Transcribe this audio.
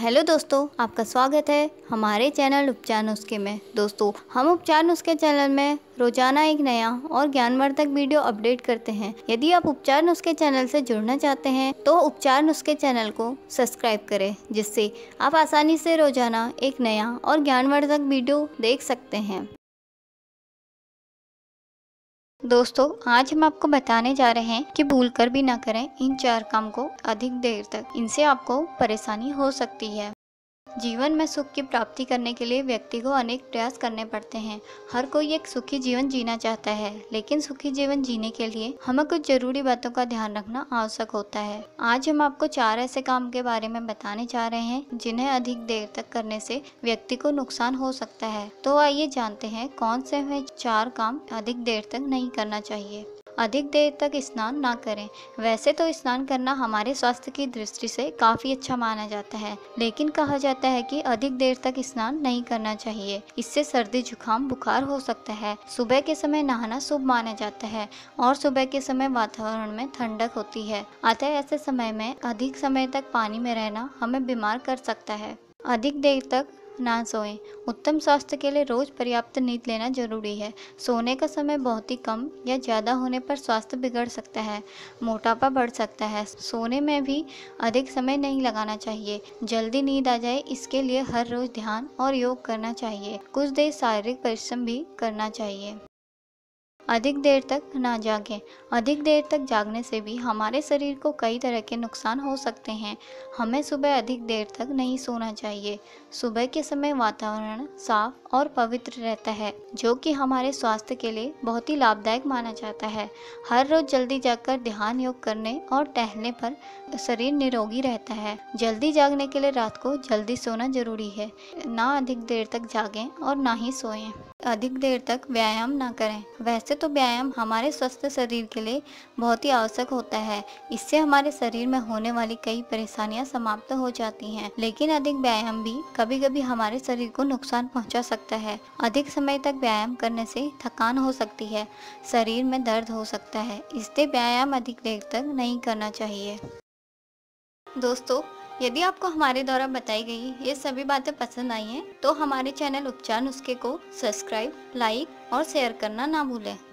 hello दोस्तों आपका स्वागत है हमारे चैनल उपचार नुस्खे में दोस्तों हम उपचार नुस्खे चैनल में रोजाना एक नया और ज्ञानवर्धक वीडियो अपडेट करते हैं यदि आप उपचार नुस्खे चैनल से जुड़ना चाहते हैं तो उपचार नुस्खे चैनल को सब्सक्राइब करें जिससे आप आसानी से रोजाना एक नया और ज्ञानवर्धक वीडियो देख सकते हैं दोस्तों आज हम आपको बताने जा रहे हैं कि भूल कर भी ना करें इन चार काम को अधिक देर तक इनसे आपको परेशानी हो सकती है जीवन में सुख की प्राप्ति करने के लिए व्यक्ति को अनेक प्रयास करने पड़ते हैं हर कोई एक सुखी जीवन जीना चाहता है लेकिन सुखी जीवन जीने के लिए हमें कुछ जरूरी बातों का ध्यान रखना आवश्यक होता है आज हम आपको चार ऐसे काम के बारे में बताने जा रहे हैं जिन्हें अधिक देर तक करने से व्यक्ति को नुकसान हो सकता है तो आइए जानते हैं कौन से हमें चार काम अधिक देर तक नहीं करना चाहिए अधिक देर तक स्नान ना करें वैसे तो स्नान करना हमारे स्वास्थ्य की दृष्टि से काफ़ी अच्छा माना जाता है लेकिन कहा जाता है कि अधिक देर तक स्नान नहीं करना चाहिए इससे सर्दी जुकाम बुखार हो सकता है सुबह के समय नहाना शुभ माना जाता है और सुबह के समय वातावरण में ठंडक होती है अतः ऐसे समय में अधिक समय तक पानी में रहना हमें बीमार कर सकता है अधिक देर तक ना सोएं उत्तम स्वास्थ्य के लिए रोज़ पर्याप्त नींद लेना जरूरी है सोने का समय बहुत ही कम या ज़्यादा होने पर स्वास्थ्य बिगड़ सकता है मोटापा बढ़ सकता है सोने में भी अधिक समय नहीं लगाना चाहिए जल्दी नींद आ जाए इसके लिए हर रोज़ ध्यान और योग करना चाहिए कुछ देर शारीरिक परिश्रम भी करना चाहिए अधिक देर तक ना जागें अधिक देर तक जागने से भी हमारे शरीर को कई तरह के नुकसान हो सकते हैं हमें सुबह अधिक देर तक नहीं सोना चाहिए सुबह के समय वातावरण साफ और पवित्र रहता है जो कि हमारे स्वास्थ्य के लिए बहुत ही लाभदायक माना जाता है हर रोज जल्दी जाकर ध्यान योग करने और टहलने पर शरीर निरोगी रहता है जल्दी जागने के लिए रात को जल्दी सोना जरूरी है ना अधिक देर तक जागें और ना ही सोएं अधिक देर तक व्यायाम ना करें वैसे तो व्यायाम हमारे स्वस्थ शरीर के लिए बहुत ही आवश्यक होता है इससे हमारे शरीर में होने वाली कई परेशानियां समाप्त हो जाती हैं लेकिन अधिक व्यायाम भी कभी कभी हमारे शरीर को नुकसान पहुंचा सकता है अधिक समय तक व्यायाम करने से थकान हो सकती है शरीर में दर्द हो सकता है इसलिए व्यायाम अधिक देर तक नहीं करना चाहिए दोस्तों यदि आपको हमारे द्वारा बताई गई ये सभी बातें पसंद आई हैं तो हमारे चैनल उपचार नुस्खे को सब्सक्राइब लाइक और शेयर करना ना भूलें